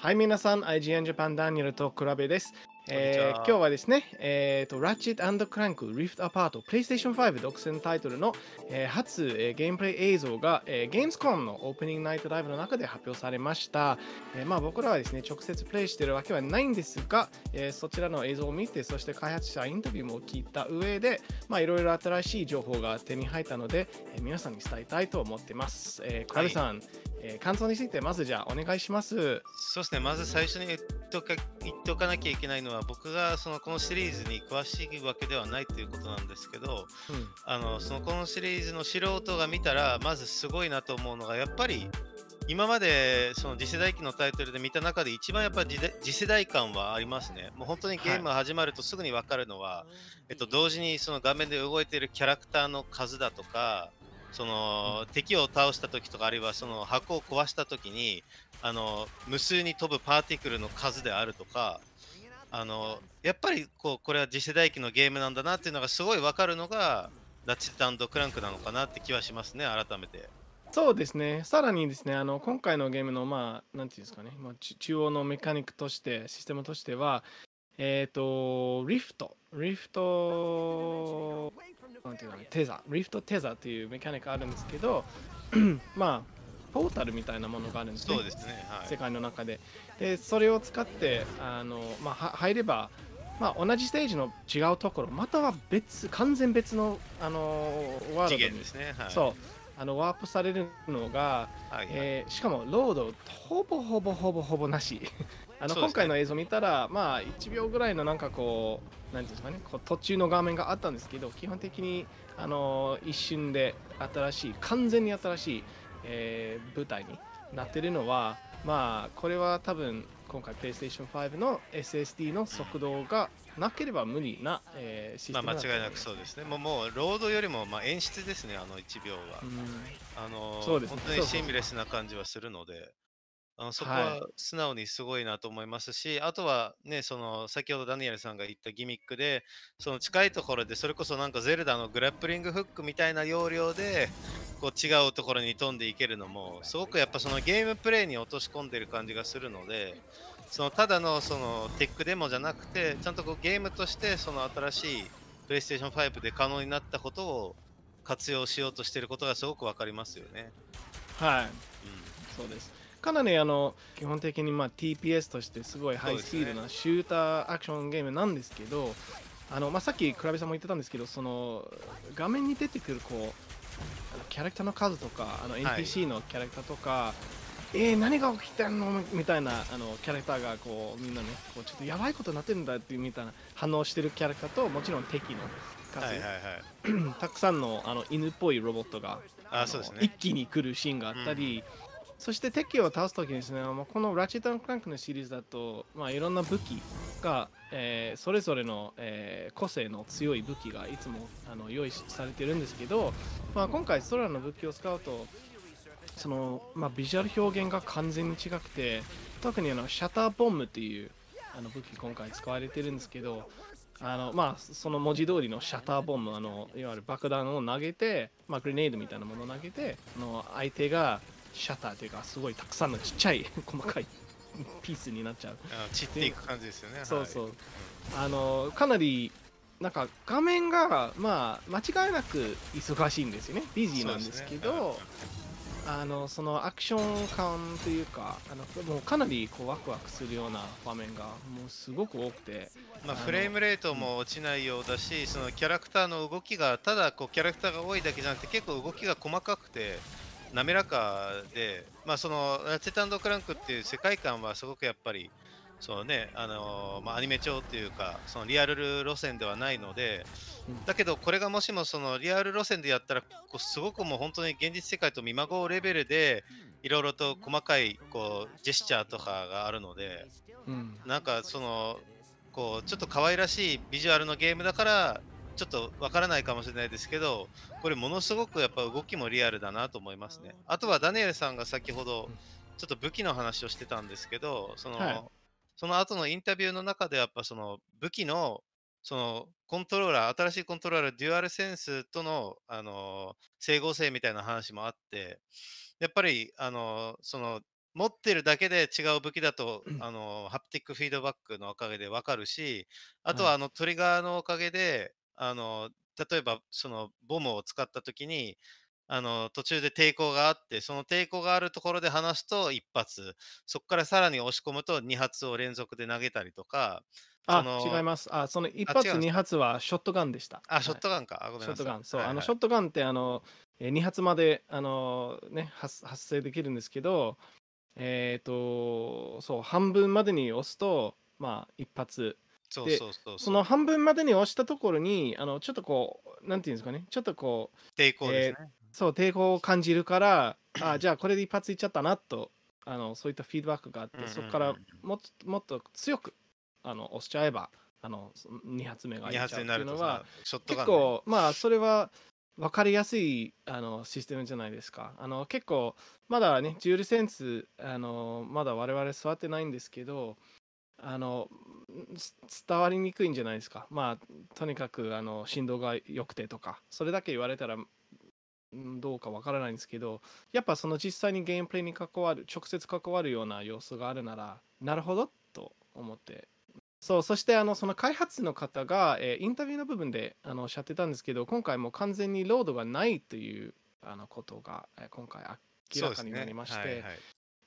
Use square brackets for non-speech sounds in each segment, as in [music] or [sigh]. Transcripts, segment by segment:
はい、皆さん、IGN ジャパンダニエルと比べです。えー、今日はですね、えーと、Ratchet and Crank Rift Apart PlayStation 5独占タイトルの、えー、初、えー、ゲームプレイ映像が、えー、Gamescom のオープニングナイトライブの中で発表されました。えー、まあ僕らはですね、直接プレイしているわけはないんですが、えー、そちらの映像を見て、そして開発者インタビューも聞いた上で、まあいろいろ新しい情報が手に入ったので、えー、皆さんに伝えたいと思っています。えー、クラブさん、はいえー、感想についてまずじゃあお願いします。そうですね、まず最初に言っとか言っておかなきゃいけないのは、僕がそのこのシリーズに詳しいわけではないということなんですけど、うん、あのそのこのシリーズの素人が見たら、まずすごいなと思うのが、やっぱり今までその次世代機のタイトルで見た中で一番やっぱり次世代感はありますね。もう本当にゲームが始まるとすぐに分かるのは、はい、えっと、同時にその画面で動いているキャラクターの数だとか、その、敵を倒した時とかあるいはその箱を壊した時にあの無数に飛ぶパーティクルの数であるとかあのやっぱりこうこれは次世代機のゲームなんだなっていうのがすごい分かるのがラチックランクなのかなって気はしますね改めて。そうですね、さらにですね、あの今回のゲームの、まあ、て言うんですかね、まあ、中央のメカニックとして、システムとしては、えっ、ー、と、リフト、リフトなんていうのテザリフトテザーというメカニックあるんですけど [clears throat] まあポータルみたいなものがあるんですね、ねはい、世界の中ででそれを使ってあの、まあ、入れば、まあ、同じステージの違うところまたは別完全別のあのワールドにね、はい、そうあのワープされるのが、はいはい、えー、しかもロードほぼほぼほぼほぼなしあの、ね、今回の映像見たら、まあ、1秒ぐらいのなんかこう、なんていうんですかね、こう途中の画面があったんですけど、基本的に、あの一瞬で新しい、完全に新しい、えー、舞台になってるのは、まあ、これは多分、今回 PlayStation 5の SSD の速度がなければ無理な、えー、システムまあ間違いなくそうですねもうもうロードよりもまあ演出ですねあの1秒は、あの本当にシームレスな感じはするのであのそこは素直にすごいなと思いますし、はい、あとはね、その先ほどダニエルさんが言ったギミックで、その近いところで、それこそなんかゼルダのグラップリングフックみたいな要領で、こう違うところに飛んでいけるのも、すごくやっぱそのゲームプレイに落とし込んでる感じがするので、そのただのそのテックデモじゃなくて、ちゃんとこうゲームとしてその新しいプレイステーション5で可能になったことを活用しようとしてることがすごく分かりますよね。はい、うん、そうです。かなりあの基本的にまあ TPS としてすごいハイスピードなシューターアクションゲームなんですけどあの、まあ、さっきラビさんも言ってたんですけどその画面に出てくるこうキャラクターの数とかあの NPC のキャラクターとか、はい、えー、何が起きてんのみたいなあのキャラクターがこうみんなねこうちょっとやばいことになってるんだってみたいな反応してるキャラクターともちろん敵の数、はいはいはい、[clears throat] たくさんのあの犬っぽいロボットがあそうです、ね、一気に来るシーンがあったり、そして敵を倒すときにですね、このラチェットクランクのシリーズだと、まあ、いろんな武器が、えー、それぞれの、えー、個性の強い武器がいつもあの用意されてるんですけど、まあ、今回空の武器を使うと、その、まあ、ビジュアル表現が完全に違くて、特にあのシャッターボムっていうあの武器今回使われてるんですけど、あのまあ、その文字通りのシャッターボムあのいわゆる爆弾を投げて、まあ、グレネードみたいなものを投げてあの相手がシャッターというかすごいたくさんのちっちゃい [laughs] 細かいピースになっちゃう散っていく感じですよねそうそう、はい、あのかなりなんか画面がまあ間違いなく忙しいんですよねビジーなんですけど、ねはい、あのそのアクション感というかあのもうかなりこうワクワクするような場面がもうすごく多くて、まあ、フレームレートも落ちないようだし、うん、そのキャラクターの動きがただこうキャラクターが多いだけじゃなくて結構動きが細かくて滑らかで、まあ、そのラチェットクランクっていう世界観はすごくやっぱりそのねあのー、まあ、アニメ調っていうかそのリアル路線ではないので、だけどこれがもしもそのリアル路線でやったらこうすごくもう本当に現実世界と見まごうレベルでいろいろと細かいこうジェスチャーとかがあるので、うん、なんかそのこうちょっと可愛らしいビジュアルのゲームだからちょっとわからないかもしれないですけど、これものすごくやっぱ動きもリアルだなと思いますね。あとはダニエルさんが先ほどちょっと武器の話をしてたんですけど、その、はい、その後のインタビューの中でやっぱその武器のそのコントローラー、新しいコントローラー、デュアルセンスとの、あの整合性みたいな話もあって、やっぱり、あのその持ってるだけで違う武器だと、あのハプティックフィードバックのおかげで分かるし、あとはあのトリガーのおかげで、あの、例えば、その、ボムを使った時に、あの、途中で抵抗があって、その抵抗があるところで離すと1発、そこからさらに押し込むと2発を連続で投げたりとか、あ、違います。あ、その1発、2発はショットガンでした。あ、ショットガンか。あごめんなさい。ショットガン。そう、あの、ショットガンって、あの、2発まで、あの、ね、発発生できるんですけど、えっ、ー、と、そう、半分までに押すと、まあ、1発そうそうそうその半分までに押したところにあのちょっとこうなんていうんですかねちょっとこう抵抗ですね、えー、そう抵抗を感じるからあじゃあこれで一発いっちゃったなとあのそういったフィードバックがあって、うんうんうん、そこからもっともっと強くあの押しちゃえばあの2発目がいっちゃうっていうのは、ね、結構まあそれは分かりやすいあのシステムじゃないですかあの結構まだねジュールセンスあのまだ我々座ってないんですけどあの伝わりにくいんじゃないですかまあとにかくあの振動が良くてとかそれだけ言われたらどうかわからないんですけどやっぱその実際にゲームプレイに関わる直接関わるような要素があるならなるほどと思ってそうそしてあのその開発の方が、えー、インタビューの部分であのおっしゃってたんですけど今回も完全にロードがないというあのことが、えー、今回明らかになりまし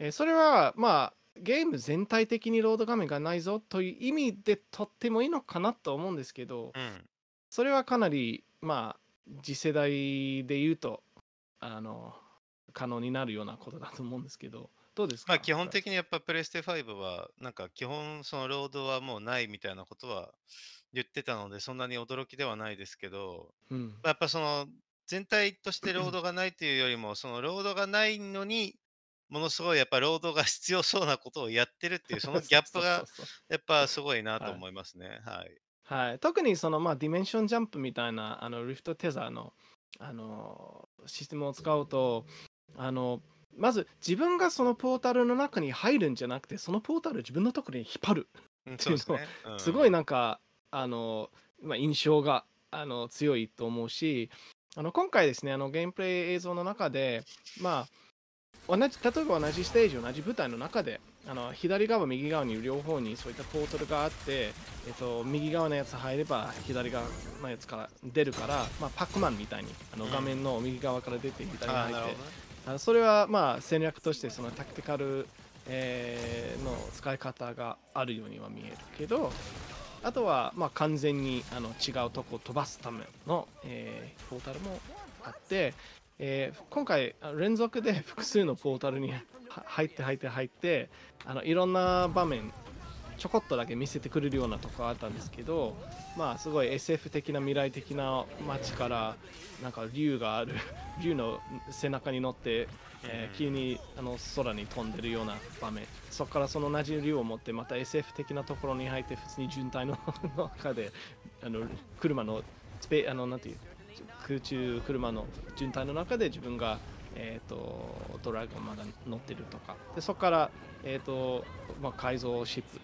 てそれはまあゲーム全体的にロード画面がないぞという意味でとってもいいのかなと思うんですけど、うん、それはかなりまあ次世代で言うとあの可能になるようなことだと思うんですけどどうですか、まあ、基本的にやっぱプレステ5はなんか基本そのロードはもうないみたいなことは言ってたのでそんなに驚きではないですけど、うん、やっぱその全体としてロードがないというよりもそのロードがないのにものすごいやっぱ労働が必要そうなことをやってるっていうそのギャップがやっぱすごいなと思いますね。はい、はい、特にそのまあディメンションジャンプみたいなあのリフトテザーのあのシステムを使うとあのまず自分がそのポータルの中に入るんじゃなくてそのポータルを自分のところに引っ張るっていうのは、ねうん、すごいなんかあの、まあ、印象があの強いと思うしあの今回ですねあのゲームプレイ映像の中でまあ同じ例えば同じステージ同じ舞台の中であの左側右側に両方にそういったポータルがあって、えっと、右側のやつ入れば左側のやつから出るから、まあ、パックマンみたいにあの画面の右側から出て左側に入って、うんね、それはまあ戦略としてそのタクティカル、えー、の使い方があるようには見えるけどあとはまあ完全にあの違うとこを飛ばすための、えー、ポータルもあってえー、今回連続で複数のポータルに入って入って入ってあのいろんな場面ちょこっとだけ見せてくれるようなとこあったんですけどまあすごい SF 的な未来的な街からなんか竜がある [laughs] 竜の背中に乗って、えー、急にあの空に飛んでるような場面そこからその同じ竜を持ってまた SF 的なところに入って普通に渋滞の [laughs] 中であの車のスペあのなんていう空中車の巡回の中で自分が、えーと、ドラゴンまだ乗ってるとかでそこから、えーとまあ、改造シップ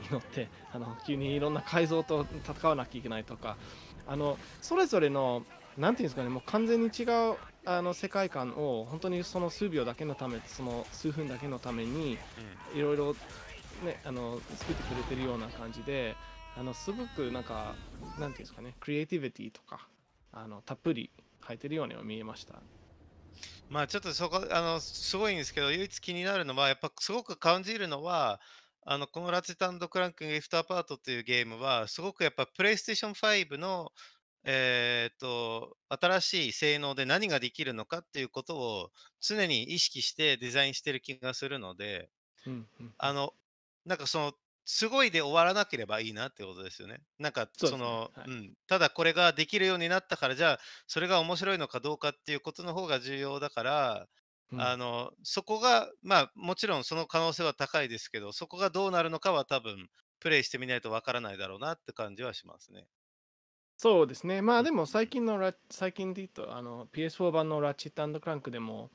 に乗って [laughs] あの急にいろんな改造と戦わなきゃいけないとかあのそれぞれの何て言うんですかねもう完全に違うあの世界観を本当にその数秒だけのためその数分だけのためにいろいろねあの作ってくれてるような感じであのすごくなんか何て言うんですかねクリエイティビティとかあのたっぷり生えてるようには見えました。まあちょっとそこあのすごいんですけど唯一気になるのはやっぱすごく感じるのはあのこのラチタンドクランクンギフトアパートというゲームはすごくやっぱプレイステーション5のえーと、と新しい性能で何ができるのかっていうことを常に意識してデザインしてる気がするので、うんうん、あのなんかそのすごいで終わらなければいいなってことですよね。なんかその、ねはい、うん、ただこれができるようになったからじゃあそれが面白いのかどうかっていうことの方が重要だから、うん、あのそこがまあもちろんその可能性は高いですけどそこがどうなるのかは多分プレイしてみないとわからないだろうなって感じはしますね。そうですねまあでも最近の最近で言うとあの PS4 版のラッチットクランクでも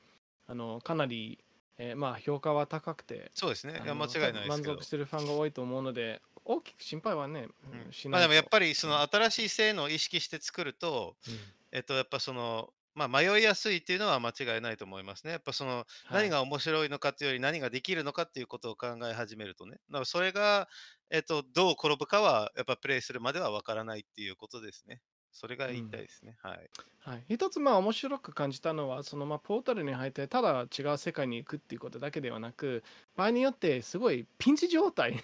あのかなりえー、まあ評価は高くてそうですねいや間違いない満足するファンが多いと思うので大きく心配はね、うん、しない、まあ、でもやっぱりその新しい性能を意識して作ると、うん、えっとやっぱそのまあ、迷いやすいっていうのは間違いないと思いますね。やっぱその何が面白いのかというより何ができるのかっていうことを考え始めるとね。だからそれが、えっと、どう転ぶかはやっぱプレイするまではわからないっていうことですね。それが言いたいですね。うん、はい。はい、一つまあ面白く感じたのはそのまあポータルに入ってただ違う世界に行くっていうことだけではなく場合によってすごいピンチ状態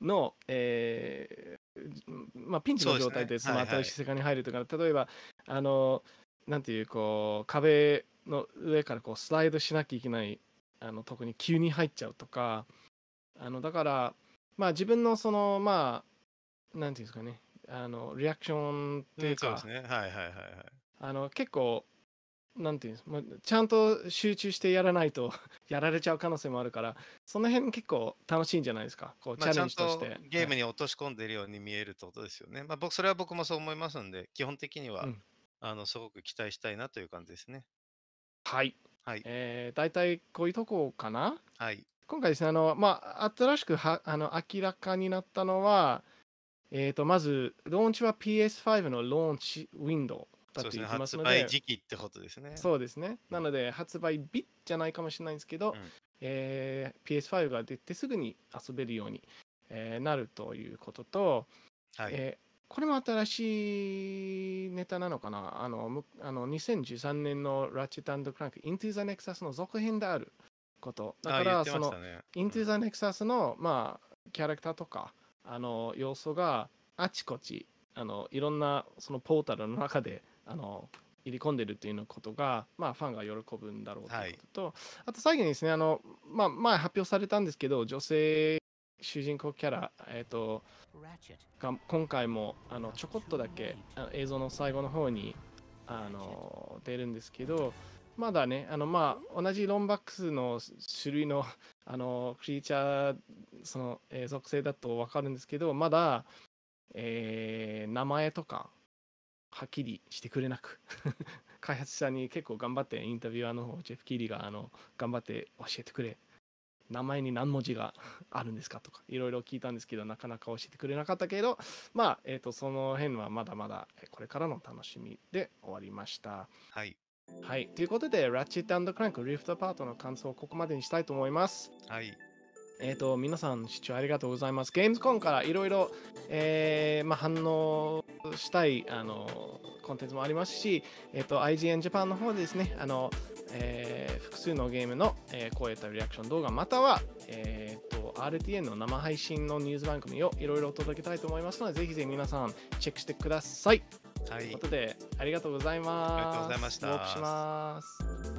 の、えーまあ、ピンチの状態でその新しい世界に入るとか、い例えばあのなんていうこう壁の上からこうスライドしなきゃいけないあの特に急に入っちゃうとかあのだから、まあ、自分のそのまあなんていうんですかねあのリアクションっていうか、うん、そうですねはいはいはいはいあの結構なんていうんですかちゃんと集中してやらないと [laughs] やられちゃう可能性もあるからその辺結構楽しいんじゃないですかこう、チャレンジとしてゲームに落とし込んでるように見えるってことですよね、はい、まあ僕それは僕もそう思いますんで基本的には、うん、あのすごく期待したいなという感じですねはいはい、えー、大体こういうとこかなはい今回ですねあのまあ新しくはあの明らかになったのはえー、とまず、ローンチは PS5 のローンチウィンドウだっ言ってますので、ね、時期ってことですね。そうですね。なので、発売日じゃないかもしれないんですけど、うん、えー、PS5 が出てすぐに遊べるように、えー、なるということと、はいえー、これも新しいネタなのかな。あのあの2013年のラチェットクランク、イントゥーザネクサスの続編であること。だから、ね、その、イントゥーザネクサスの、まあ、キャラクターとか、あの要素があちこちあのいろんなそのポータルの中であの入り込んでるっていうのことが、まあ、ファンが喜ぶんだろうということと、はい、あと最後にですねあの、まあ、前発表されたんですけど女性主人公キャラ、えーと、が今回もあのちょこっとだけあの映像の最後の方にあの出るんですけどまだね、あのまあ、同じロンバックスの種類のあのクリーチャーその、えー、属性だと分かるんですけど、まだ、えー、名前とかはっきりしてくれなく [laughs] 開発者に結構頑張ってインタビュアーの方ジェフ・キーリーがあの頑張って教えてくれ名前に何文字が [laughs] あるんですかとかいろいろ聞いたんですけどなかなか教えてくれなかったけどまあ、えーと、とその辺はまだまだこれからの楽しみで終わりました。はいはい。ということで、ラッチットクランクリフトパートの感想をここまでにしたいと思います。はい。えっ、ー、と、皆さん、視聴ありがとうございます。ゲームズコンからいろいろ、えー、まあ、反応したい、あの、コンテンツもありますし、えっ、ー、と、IGN Japan の方でですね、あの、えー、複数のゲームの、えー、ったリアクション動画、または、えっ、ー、と、RTN の生配信のニュース番組をいろいろお届けたいと思いますので、ぜひぜひ皆さん、チェックしてください。はい。ということで、ありがとうございます。ありがとうございました。